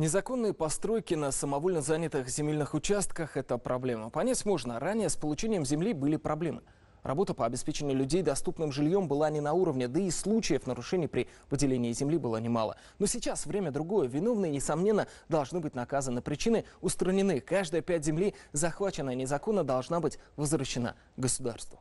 Незаконные постройки на самовольно занятых земельных участках – это проблема. Понять можно, ранее с получением земли были проблемы. Работа по обеспечению людей доступным жильем была не на уровне, да и случаев нарушений при выделении земли было немало. Но сейчас время другое. Виновные, несомненно, должны быть наказаны. Причины устранены. Каждая пять земли, захваченная незаконно, должна быть возвращена государству.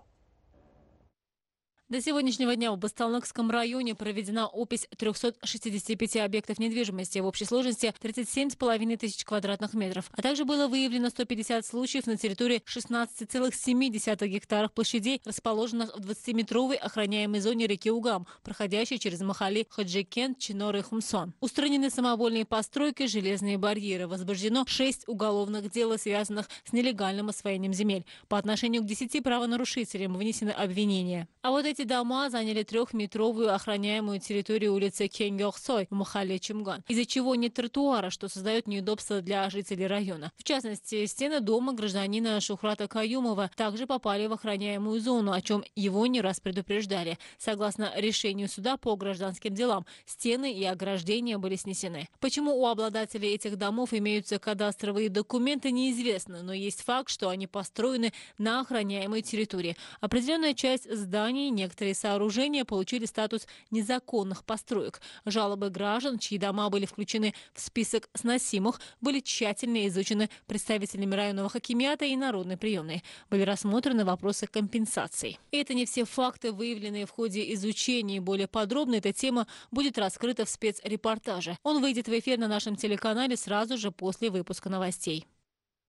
До сегодняшнего дня в Басталнакском районе проведена опись 365 объектов недвижимости в общей сложности 37,5 тысяч квадратных метров, а также было выявлено 150 случаев на территории 16,7 гектаров площадей, расположенных в 20-метровой охраняемой зоне реки Угам, проходящей через Махали, Хаджикент, Чинор и Хумсон. Устранены самовольные постройки, железные барьеры. Возбуждено 6 уголовных дел, связанных с нелегальным освоением земель. По отношению к 10 правонарушителям вынесены обвинения. А вот эти эти дома заняли трехметровую охраняемую территорию улицы Кенгёхсой в мухале Чимган, из-за чего нет тротуара, что создает неудобства для жителей района. В частности, стены дома гражданина Шухрата Каюмова также попали в охраняемую зону, о чем его не раз предупреждали. Согласно решению суда по гражданским делам, стены и ограждения были снесены. Почему у обладателей этих домов имеются кадастровые документы, неизвестно, но есть факт, что они построены на охраняемой территории. Определенная часть зданий не Некоторые сооружения получили статус незаконных построек. Жалобы граждан, чьи дома были включены в список сносимых, были тщательно изучены представителями районного хакимиата и народной приемной. Были рассмотрены вопросы компенсаций. это не все факты, выявленные в ходе изучения. Более подробно эта тема будет раскрыта в спецрепортаже. Он выйдет в эфир на нашем телеканале сразу же после выпуска новостей.